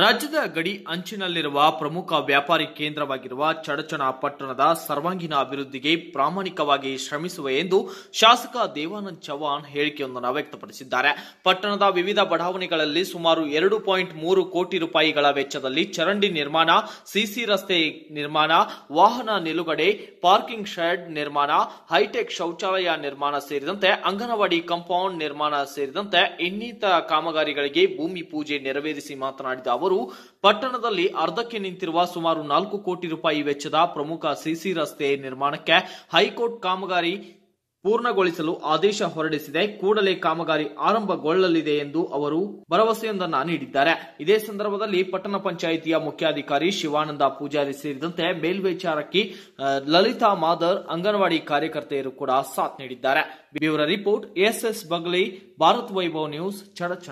ರಾಜ್ಯದ ಗಡಿ ಅಂಚಿನಲ್ಲಿರುವ ಪ್ರಮುಖ ವ್ಯಾಪಾರಿ ಕೇಂದ್ರವಾಗಿರುವ ಚಡಚಣ ಪಟ್ಟಣದ ಸರ್ವಾಂಗೀಣ ಅಭಿವೃದ್ಧಿಗೆ ಪ್ರಾಮಾಣಿಕವಾಗಿ ಶ್ರಮಿಸುವ ಎಂದು ಶಾಸಕ ದೇವಾನಂದ್ ಚವ್ಹಾಣ್ ಹೇಳಿಕೆಯೊಂದನ್ನು ವ್ಯಕ್ತಪಡಿಸಿದ್ದಾರೆ ಪಟ್ಟಣದ ವಿವಿಧ ಬಡಾವಣೆಗಳಲ್ಲಿ ಸುಮಾರು ಎರಡು ಪಾಯಿಂಟ್ ಮೂರು ಕೋಟಿ ರೂಪಾಯಿಗಳ ವೆಚ್ಚದಲ್ಲಿ ಚರಂಡಿ ನಿರ್ಮಾಣ ಸಿಸಿ ರಸ್ತೆ ನಿರ್ಮಾಣ ವಾಹನ ನಿಲುಗಡೆ ಪಾರ್ಕಿಂಗ್ ಶೆಡ್ ನಿರ್ಮಾಣ ಹೈಟೆಕ್ ಶೌಚಾಲಯ ನಿರ್ಮಾಣ ಸೇರಿದಂತೆ ಅಂಗನವಾಡಿ ಕಾಂಪೌಂಡ್ ನಿರ್ಮಾಣ ಸೇರಿದಂತೆ ಇನ್ನಿತರ ಕಾಮಗಾರಿಗಳಿಗೆ ಭೂಮಿ ಪೂಜೆ ನೆರವೇರಿಸಿ ಮಾತನಾಡಿದ ಅವರು ಅವರು ಪಟ್ಟಣದಲ್ಲಿ ಅರ್ಧಕ್ಕೆ ನಿಂತಿರುವ ಸುಮಾರು ನಾಲ್ಕು ಕೋಟಿ ರೂಪಾಯಿ ವೆಚ್ಚದ ಪ್ರಮುಖ ಸಿಸಿ ರಸ್ತೆ ನಿರ್ಮಾಣಕ್ಕೆ ಹೈಕೋರ್ಟ್ ಕಾಮಗಾರಿ ಪೂರ್ಣಗೊಳಿಸಲು ಆದೇಶ ಹೊರಡಿಸಿದೆ ಕೂಡಲೇ ಕಾಮಗಾರಿ ಆರಂಭಗೊಳ್ಳಲಿದೆ ಎಂದು ಅವರು ಭರವಸೆಯೊಂದನ್ನು ನೀಡಿದ್ದಾರೆ ಇದೇ ಸಂದರ್ಭದಲ್ಲಿ ಪಟ್ಟಣ ಪಂಚಾಯಿತಿಯ ಮುಖ್ಯಾಧಿಕಾರಿ ಶಿವಾನಂದ ಪೂಜಾರಿ ಸೇರಿದಂತೆ ಮೇಲ್ವಿಚಾರಕಿ ಲಲಿತಾ ಮಾದರ್ ಅಂಗನವಾಡಿ ಕಾರ್ಯಕರ್ತೆಯರು ಕೂಡ ಸಾಥ್ ನೀಡಿದ್ದಾರೆ bureau report S Bagli Bharat Vaibhav news ಚಡಚ